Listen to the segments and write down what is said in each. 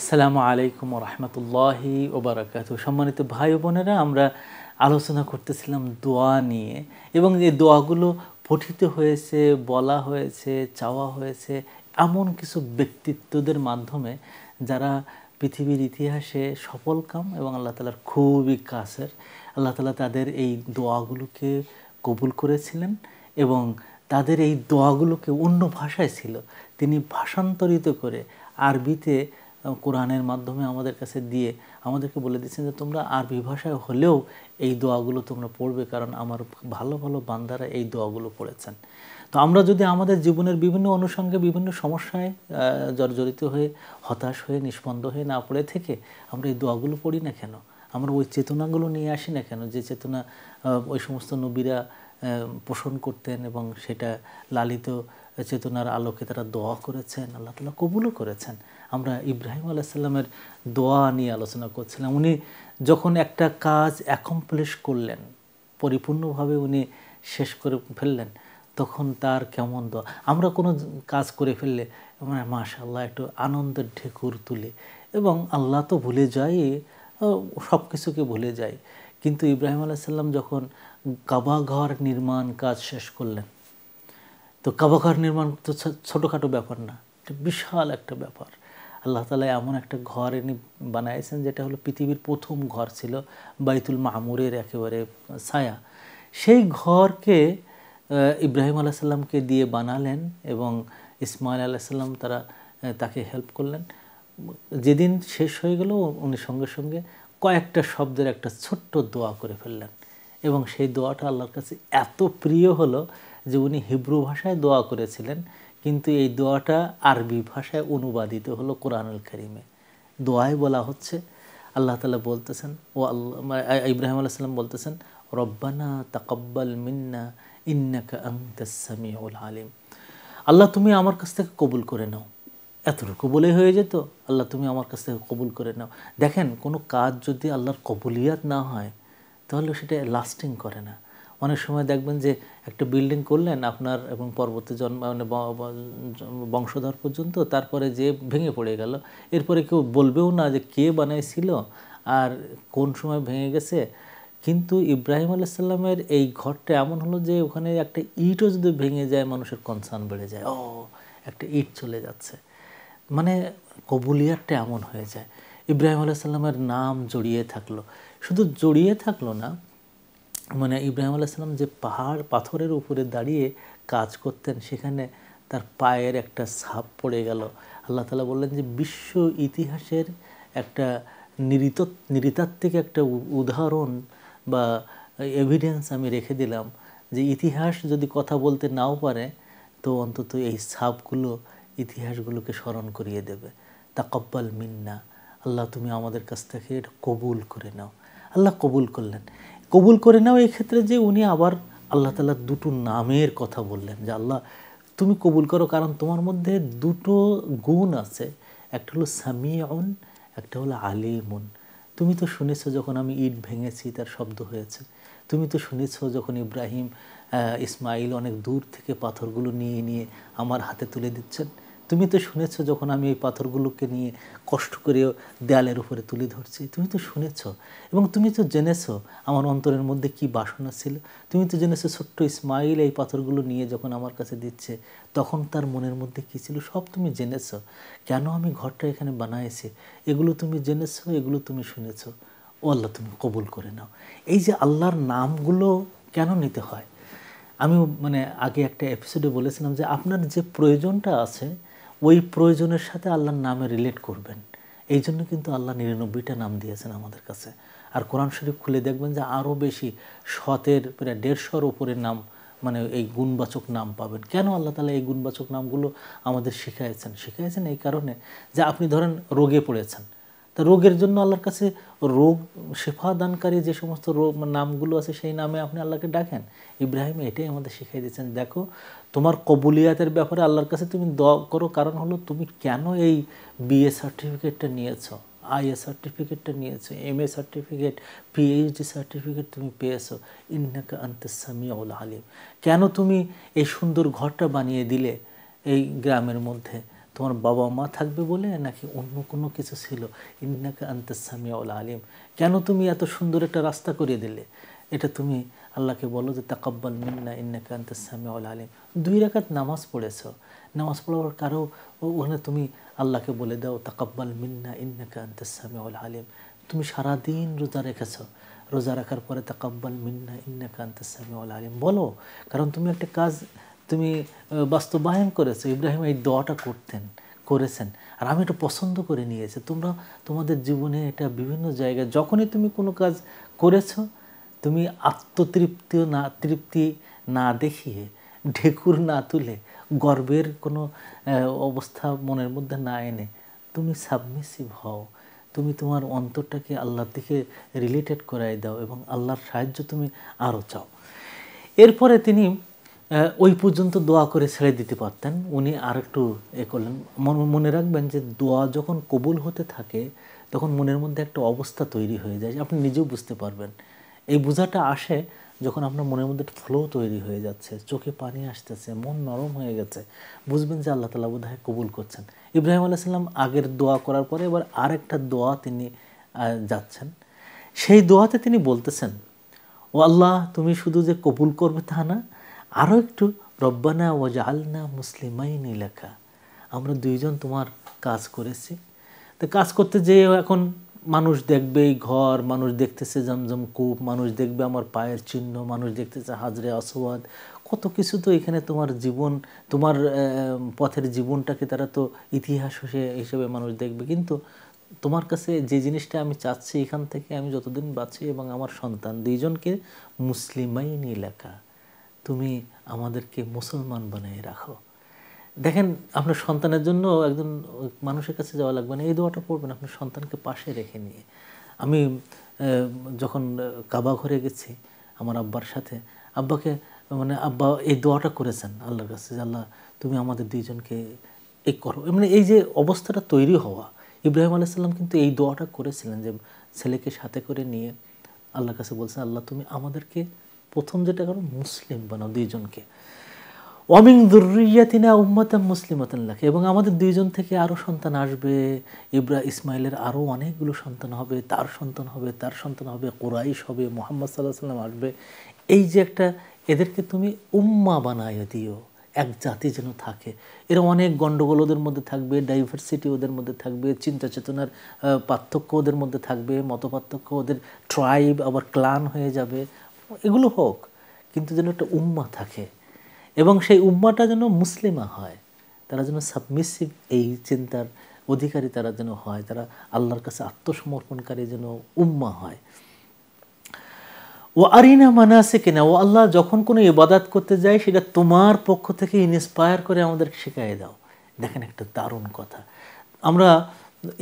আসসালামু আলাইকুম রহমতুল্লাহি ওবরাকাত সম্মানিত ভাই বোনেরা আমরা আলোচনা করতেছিলাম দোয়া নিয়ে এবং এই দোয়াগুলো পঠিত হয়েছে বলা হয়েছে চাওয়া হয়েছে এমন কিছু ব্যক্তিত্বদের মাধ্যমে যারা পৃথিবীর ইতিহাসে সফল কাম এবং আল্লাহ তালার খুবই কাছের আল্লাহ তালা তাদের এই দোয়াগুলোকে কবুল করেছিলেন এবং তাদের এই দোয়াগুলোকে অন্য ভাষায় ছিল তিনি ভাষান্তরিত করে আরবিতে কোরআনের মাধ্যমে আমাদের কাছে দিয়ে আমাদেরকে বলে দিচ্ছেন যে তোমরা আরবি ভাষায় হলেও এই দোয়াগুলো তোমরা পড়বে কারণ আমার ভালো ভালো বান্দারা এই দোয়াগুলো পড়েছেন তো আমরা যদি আমাদের জীবনের বিভিন্ন অনুষঙ্গে বিভিন্ন সমস্যায় জর্জরিত হয়ে হতাশ হয়ে নিষ্পন্দ হয়ে না পড়ে থেকে আমরা এই দোয়াগুলো পড়ি না কেন আমরা ওই চেতনাগুলো নিয়ে আসি না কেন যে চেতনা ওই সমস্ত নবীরা পোষণ করতেন এবং সেটা লালিত চেতনার আলোকে তারা দোয়া করেছেন আল্লাহ তালা কবুলও করেছেন আমরা ইব্রাহিম আলাইসাল্লামের দোয়া নিয়ে আলোচনা করছিলাম উনি যখন একটা কাজ অ্যাকমপ্লিশ করলেন পরিপূর্ণভাবে উনি শেষ করে ফেললেন তখন তার কেমন দোয়া আমরা কোনো কাজ করে ফেললে মানে মাশাল্লাহ একটু আনন্দের ঢেকুর তুলে এবং আল্লাহ তো ভুলে যায় সব কিছুকে ভুলে যায় কিন্তু ইব্রাহিম আলাইসাল্লাম যখন কাবাঘর নির্মাণ কাজ শেষ করলেন তো কাবাঘর নির্মাণ তো ছোটোখাটো ব্যাপার না এটা বিশাল একটা ব্যাপার আল্লাহ তালা এমন একটা ঘর এনে বানাইছেন যেটা হলো পৃথিবীর প্রথম ঘর ছিল বাইতুল মামুরের একেবারে ছায়া সেই ঘরকে ইব্রাহিম আলাহ সাল্লামকে দিয়ে বানালেন এবং ইসমাইল আলাহ সাল্লাম তারা তাকে হেল্প করলেন যেদিন শেষ হয়ে গেল উনি সঙ্গে সঙ্গে কয়েকটা শব্দের একটা ছোট্ট দোয়া করে ফেললেন এবং সেই দোয়াটা আল্লাহর কাছে এত প্রিয় হলো যে উনি হিব্রু ভাষায় দোয়া করেছিলেন কিন্তু এই দোয়াটা আরবি ভাষায় অনুবাদিত হলো কোরআনুল করিমে দোয়ায় বলা হচ্ছে আল্লাহ তালা বলতেছেন ও আল্লাহ ইব্রাহিম আলাইসাল্লাম বলতেছেন রব্বানা তাকব্বাল মিন্না ইন্নাকা উল আলিম আল্লাহ তুমি আমার কাছ থেকে কবুল করে নাও এতটুকু বলে হয়ে যেত আল্লাহ তুমি আমার কাছ থেকে কবুল করে নাও দেখেন কোনো কাজ যদি আল্লাহর কবুলিয়াত না হয় তাহলে সেটা লাস্টিং করে না অনেক সময় দেখবেন যে একটা বিল্ডিং করলেন আপনার এবং পরবর্তী জন্ম মানে বংশধর পর্যন্ত তারপরে যে ভেঙে পড়ে গেল এরপরে কেউ বলবেও না যে কে বানাইছিল আর কোন সময় ভেঙে গেছে কিন্তু ইব্রাহিম আলাইসাল্লামের এই ঘরটা এমন হলো যে ওখানে একটা ইটও যদি ভেঙে যায় মানুষের কনসার্ন বেড়ে যায় ও একটা ইট চলে যাচ্ছে মানে কবুলিয়ারটা এমন হয়ে যায় ইব্রাহিম আলাইসাল্লামের নাম জড়িয়ে থাকলো শুধু জড়িয়ে থাকলো না মানে ইব্রাহিম আলাইসাল্লাম যে পাহাড় পাথরের উপরে দাঁড়িয়ে কাজ করতেন সেখানে তার পায়ের একটা ছাপ পড়ে গেল আল্লাহ তালা বললেন যে বিশ্ব ইতিহাসের একটা নিরিত নিরিতাত্ত্বিক একটা উদাহরণ বা এভিডেন্স আমি রেখে দিলাম যে ইতিহাস যদি কথা বলতে নাও পারে তো অন্তত এই ছাপগুলো ইতিহাসগুলোকে স্মরণ করিয়ে দেবে তা কব্বাল মিন্না আল্লাহ তুমি আমাদের কাছ থেকে এটা কবুল করে নাও আল্লাহ কবুল করলেন কবুল করে নাও এই ক্ষেত্রে যে উনি আবার আল্লাহ তালা দুটো নামের কথা বললেন যে আল্লাহ তুমি কবুল করো কারণ তোমার মধ্যে দুটো গুণ আছে একটা হলো সামিয়ন একটা হলো আলিমুন তুমি তো শুনেছ যখন আমি ইট ভেঙেছি তার শব্দ হয়েছে তুমি তো শুনেছ যখন ইব্রাহিম ইসমাইল অনেক দূর থেকে পাথরগুলো নিয়ে নিয়ে আমার হাতে তুলে দিচ্ছেন তুমি তো শুনেছ যখন আমি এই পাথরগুলোকে নিয়ে কষ্ট করে দেয়ালের উপরে তুলে ধরছি তুমি তো শুনেছ এবং তুমি তো জেনেছ আমার অন্তরের মধ্যে কি বাসনা ছিল তুমি তো জেনেছো ছোট্ট ইসমাইল এই পাথরগুলো নিয়ে যখন আমার কাছে দিচ্ছে তখন তার মনের মধ্যে কী ছিল সব তুমি জেনেছ কেন আমি ঘরটা এখানে বানাইছি এগুলো তুমি জেনেছো এগুলো তুমি শুনেছ ও আল্লাহ তুমি কবুল করে নাও এই যে আল্লাহর নামগুলো কেন নিতে হয় আমি মানে আগে একটা এপিসোডে বলেছিলাম যে আপনার যে প্রয়োজনটা আছে ওই প্রয়োজনের সাথে আল্লাহর নামে রিলেট করবেন এই জন্য কিন্তু আল্লাহ নিরানব্বইটা নাম দিয়েছেন আমাদের কাছে আর কোরআন শরীফ খুলে দেখবেন যে আরও বেশি শতের প্রায় দেড়শোর ওপরের নাম মানে এই গুণবাচক নাম পাবেন কেন আল্লাহ তালা এই গুণবাচক নামগুলো আমাদের শিখাইছেন শিখাইছেন এই কারণে যে আপনি ধরেন রোগে পড়েছেন রোগের জন্য আল্লাহর কাছে রোগ শেফা দানকারী যে সমস্ত রোগ নামগুলো আছে সেই নামে আপনি আল্লাহকে ডাকেন ইব্রাহিম এটাই আমাদের শিখিয়ে দিয়েছেন দেখো তোমার কবুলিয়াতের ব্যাপারে আল্লাহর কাছে তুমি দ করো কারণ হলো তুমি কেন এই বিএ সার্টিফিকেটটা নিয়েছো আইএ সার্টিফিকেটটা নিয়েছো M A certificate PhD certificate তুমি পেয়েছো আনতে সামিয়াউল আলিম কেন তুমি এই সুন্দর ঘরটা বানিয়ে দিলে এই গ্রামের মধ্যে তোমার বাবা মা থাকবে বলে নাকি অন্য কোনো কিছু ছিল ইন্নাকা আন্তাসামিয়াউল আলিম কেন তুমি এত সুন্দর একটা রাস্তা করিয়ে দিলে এটা তুমি আল্লাহকে বলো যে তাকাব্বাল মিন্না ইন্নাকা আন্তাসামিয়াউল আলিম দুই রেখাত নামাজ পড়েছ নামাজ পড়ার কারো ওখানে তুমি আল্লাহকে বলে দাও তাকাব্বাল মিন্না ইন্নাকা আন্তাসামিয়াউল আলিম তুমি সারাদিন রোজা রেখেছ রোজা রাখার পরে তাকাব্বাল মিন্না ইন্নাকা আন্তাসামিয়াউল আলিম বলো কারণ তুমি একটা কাজ তুমি বাস্তবায়ন করেছো ইব্রাহিম এই দোয়াটা করতেন করেছেন আর আমি এটা পছন্দ করে নিয়েছি তোমরা তোমাদের জীবনে এটা বিভিন্ন জায়গায় যখনই তুমি কোনো কাজ করেছো তুমি আত্মতৃপ্তিও না তৃপ্তি না দেখিয়ে ঢেকুর না তুলে গর্বের কোনো অবস্থা মনের মধ্যে না এনে তুমি সাবমিসিভ হও তুমি তোমার অন্তরটাকে আল্লাহর দিকে রিলেটেড করাই দাও এবং আল্লাহর সাহায্য তুমি আরও চাও এরপরে তিনি ওই পর্যন্ত দোয়া করে ছেড়ে দিতে পারতেন উনি আর একটু এ করলেন মনে রাখবেন যে দোয়া যখন কবুল হতে থাকে তখন মনের মধ্যে একটা অবস্থা তৈরি হয়ে যায় আপনি নিজেও বুঝতে পারবেন এই বোঝাটা আসে যখন আপনার মনের মধ্যে একটা ফ্লো তৈরি হয়ে যাচ্ছে চোখে পানি আসতেছে মন নরম হয়ে গেছে বুঝবেন যে আল্লাহ তালা বোধ কবুল করছেন ইব্রাহিম সাল্লাম আগের দোয়া করার পরে এবার আরেকটা দোয়া তিনি যাচ্ছেন সেই দোয়াতে তিনি বলতেছেন ও আল্লাহ তুমি শুধু যে কবুল করবে তা না আরও একটু রব্বানা ওয়াজালনা মুসলিমাইন লেখা আমরা দুইজন তোমার কাজ করেছি তো কাজ করতে যেয়ে এখন মানুষ দেখবে এই ঘর মানুষ দেখতেছে জমজম কূপ মানুষ দেখবে আমার পায়ের চিহ্ন মানুষ দেখতেছে হাজরে আসওয়াদ কত কিছু তো এখানে তোমার জীবন তোমার পথের জীবনটাকে তারা তো ইতিহাস হিসেবে মানুষ দেখবে কিন্তু তোমার কাছে যে জিনিসটা আমি চাচ্ছি এখান থেকে আমি যতদিন বাঁচি এবং আমার সন্তান দুইজনকে মুসলিমাইনি লেখা তুমি আমাদেরকে মুসলমান বানিয়ে রাখো দেখেন আপনার সন্তানের জন্য একজন মানুষের কাছে যাওয়া লাগবে না এই দোয়াটা পড়বেন আপনার সন্তানকে পাশে রেখে নিয়ে আমি যখন কাবা ঘরে গেছি আমার আব্বার সাথে আব্বাকে মানে আব্বা এই দোয়াটা করেছেন আল্লাহর কাছে যে আল্লাহ তুমি আমাদের দুইজনকে এ করো মানে এই যে অবস্থাটা তৈরি হওয়া ইব্রাহিম আলাইসাল্লাম কিন্তু এই দোয়াটা করেছিলেন যে ছেলেকে সাথে করে নিয়ে আল্লাহর কাছে বলছেন আল্লাহ তুমি আমাদেরকে প্রথম যেটা করো মুসলিম বানাও দুইজনকে অমিং দুর্রিয়াতিনা উম্মাতাম মুসলিমাতাল্লাকে এবং আমাদের দুইজন থেকে আরও সন্তান আসবে ইব্রা ইসমাইলের আরও অনেকগুলো সন্তান হবে তার সন্তান হবে তার সন্তান হবে কোরাইশ হবে মোহাম্মদ সাল্লাহ সাল্লাম আসবে এই যে একটা এদেরকে তুমি উম্মা বানায় দিও এক জাতি যেন থাকে এরা অনেক গণ্ডগোল ওদের মধ্যে থাকবে ডাইভার্সিটি ওদের মধ্যে থাকবে চিন্তা চেতনার পার্থক্য ওদের মধ্যে থাকবে মত পার্থক্য ওদের ট্রাইব আবার ক্লান হয়ে যাবে এগুলো হোক কিন্তু যেন একটা উম্মা থাকে এবং সেই উম্মাটা যেন মুসলিমা হয় তারা যেন সাবমিসিভ এই চিন্তার অধিকারী তারা যেন হয় তারা আল্লাহর কাছে আত্মসমর্পণকারী যেন উম্মা হয় ও আরিনা আছে কিনা ও আল্লাহ যখন কোনো ইবাদাত করতে যায় সেটা তোমার পক্ষ থেকে ইন্সপায়ার করে আমাদের শেখায় দাও দেখেন একটা দারুণ কথা আমরা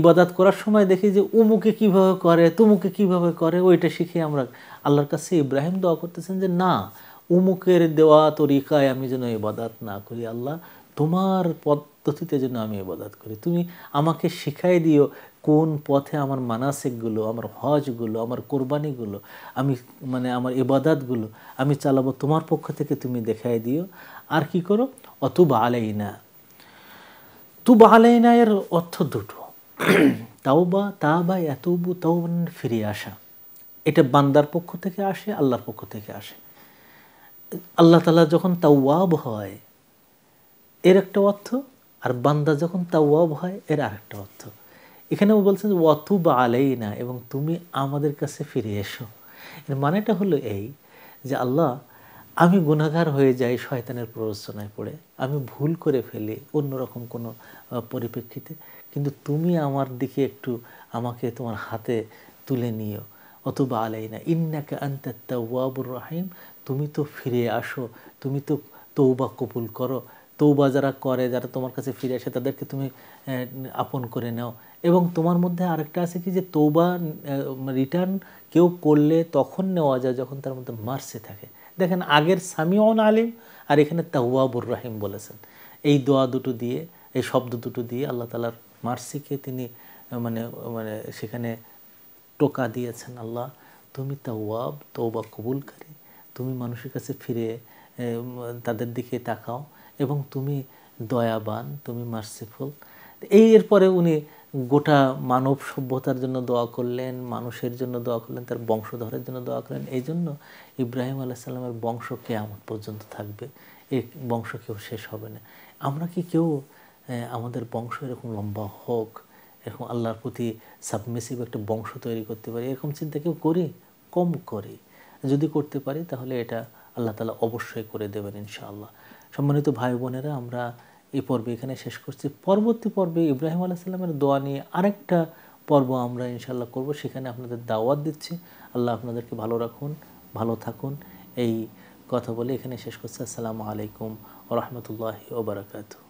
ইবাদাত করার সময় দেখি যে উমুকে কিভাবে করে তুমুকে কিভাবে করে ওইটা শিখে আমরা আল্লাহর কাছে ইব্রাহিম দোয়া করতেছেন যে না উমুকের দেওয়া তরিকায় আমি যেন ইবাদাত না করি আল্লাহ তোমার পদ্ধতিতে যেন আমি ইবাদাত করি তুমি আমাকে শিখাই দিও কোন পথে আমার মানাসিকগুলো আমার হজগুলো আমার কোরবানিগুলো আমি মানে আমার ইবাদাতগুলো আমি চালাবো তোমার পক্ষ থেকে তুমি দেখাই দিও আর কি করো অতুবা আলাইনা তুবা আলাইনা এর অর্থ দুটো তাওবা তাবা এতবু তাওবান ফিরে আসা এটা বান্দার পক্ষ থেকে আসে আল্লাহর পক্ষ থেকে আসে আল্লাহ তালা যখন তাওয়াব হয় এর একটা অর্থ আর বান্দা যখন তাওয়াব হয় এর আরেকটা অর্থ এখানেও বলছেন বা আলেই না এবং তুমি আমাদের কাছে ফিরে এসো এর মানেটা হলো এই যে আল্লাহ আমি গুণাগার হয়ে যাই শয়তানের প্ররোচনায় পড়ে আমি ভুল করে ফেলি অন্যরকম কোনো পরিপ্রেক্ষিতে কিন্তু তুমি আমার দিকে একটু আমাকে তোমার হাতে তুলে নিও অথবা আলাই না ইন্নাকে ওয়াবুর রাহিম তুমি তো ফিরে আসো তুমি তো তৌবা কবুল করো তৌবা যারা করে যারা তোমার কাছে ফিরে আসে তাদেরকে তুমি আপন করে নাও এবং তোমার মধ্যে আরেকটা আছে কি যে তৌবা রিটার্ন কেউ করলে তখন নেওয়া যায় যখন তার মধ্যে মার্সে থাকে দেখেন আগের সামিউন আলিম আর এখানে তাহুয়াবুর রাহিম বলেছেন এই দোয়া দুটো দিয়ে এই শব্দ দুটো দিয়ে আল্লাহ তালার মার্সিকে তিনি মানে মানে সেখানে টোকা দিয়েছেন আল্লাহ তুমি তাওয়াব তৌবা কবুলকারী তুমি মানুষের কাছে ফিরে তাদের দিকে তাকাও এবং তুমি দয়াবান তুমি মার্সিফুল এই এরপরে উনি গোটা মানব সভ্যতার জন্য দোয়া করলেন মানুষের জন্য দোয়া করলেন তার বংশধরের জন্য দোয়া করলেন এই জন্য ইব্রাহিম আলাইসাল্লামের বংশ কেয়ামত পর্যন্ত থাকবে এ বংশ কেউ শেষ হবে না আমরা কি কেউ আমাদের বংশ এরকম লম্বা হোক এরকম আল্লাহর প্রতি সাবমিসিভ একটা বংশ তৈরি করতে পারি এরকম চিন্তা কেউ করি কম করি যদি করতে পারি তাহলে এটা আল্লাহ তালা অবশ্যই করে দেবেন ইনশাআল্লাহ সম্মানিত ভাই বোনেরা আমরা এই পর্বে এখানে শেষ করছি পরবর্তী পর্বে ইব্রাহিম আলাইসাল্লামের দোয়া নিয়ে আরেকটা পর্ব আমরা ইনশাল্লাহ করব সেখানে আপনাদের দাওয়াত দিচ্ছি আল্লাহ আপনাদেরকে ভালো রাখুন ভালো থাকুন এই কথা বলে এখানে শেষ করছি আসসালামু আলাইকুম রহমতুল্লাহ ওবরাকাতু